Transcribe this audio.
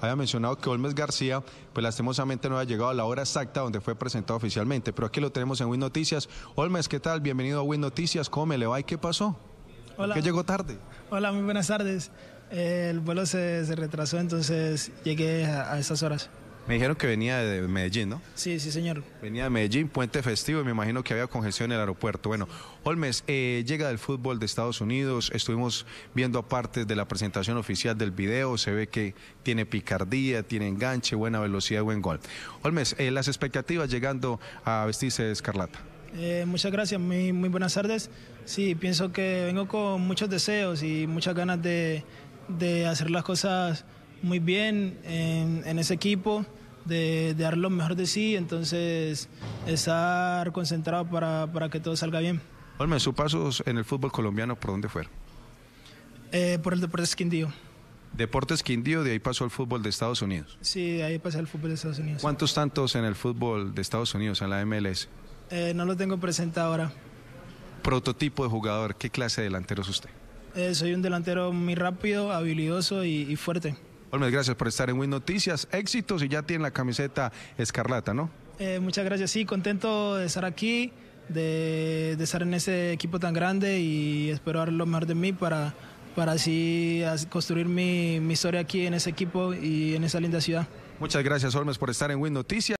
había mencionado que Olmes García, pues lastimosamente no había llegado a la hora exacta donde fue presentado oficialmente, pero aquí lo tenemos en Win Noticias. Olmes, ¿qué tal? Bienvenido a Win Noticias, ¿cómo le va y qué pasó? Hola. ¿Qué llegó tarde? Hola, muy buenas tardes. Eh, el vuelo se, retrasó, entonces llegué a, esas horas. Me dijeron que venía de Medellín, ¿no? Sí, sí, señor. Venía de Medellín, puente festivo, y me imagino que había congestión en el aeropuerto. Bueno, Olmes, eh, llega del fútbol de Estados Unidos, estuvimos viendo aparte de la presentación oficial del video, se ve que tiene picardía, tiene enganche, buena velocidad, buen gol. Olmes, eh, las expectativas llegando a vestirse de escarlata. Eh, muchas gracias, muy, buenas tardes. Sí, pienso que vengo con muchos deseos y muchas ganas de, de hacer las cosas muy bien en, ese equipo, de, dar lo mejor de sí, entonces estar concentrado para, que todo salga bien. Olmen, ¿sus pasos en el fútbol colombiano por dónde fueron? Eh, por el Deportes Quindío. Deportes Quindío, de ahí pasó al fútbol de Estados Unidos. Sí, de ahí pasé al fútbol de Estados Unidos. ¿Cuántos tantos en el fútbol de Estados Unidos, en la MLS? Eh, no lo tengo presente ahora. Prototipo de jugador, ¿qué clase de delantero es usted? Eh, soy un delantero muy rápido, habilidoso y fuerte. Olmes, gracias por estar en Win Noticias. Éxitos y ya tiene la camiseta escarlata, ¿no? Eh, muchas gracias, sí, contento de estar aquí, de, estar en ese equipo tan grande y espero dar lo mejor de mí para, para así construir mi, mi historia aquí en ese equipo y en esa linda ciudad. Muchas gracias, Olmes, por estar en Win Noticias.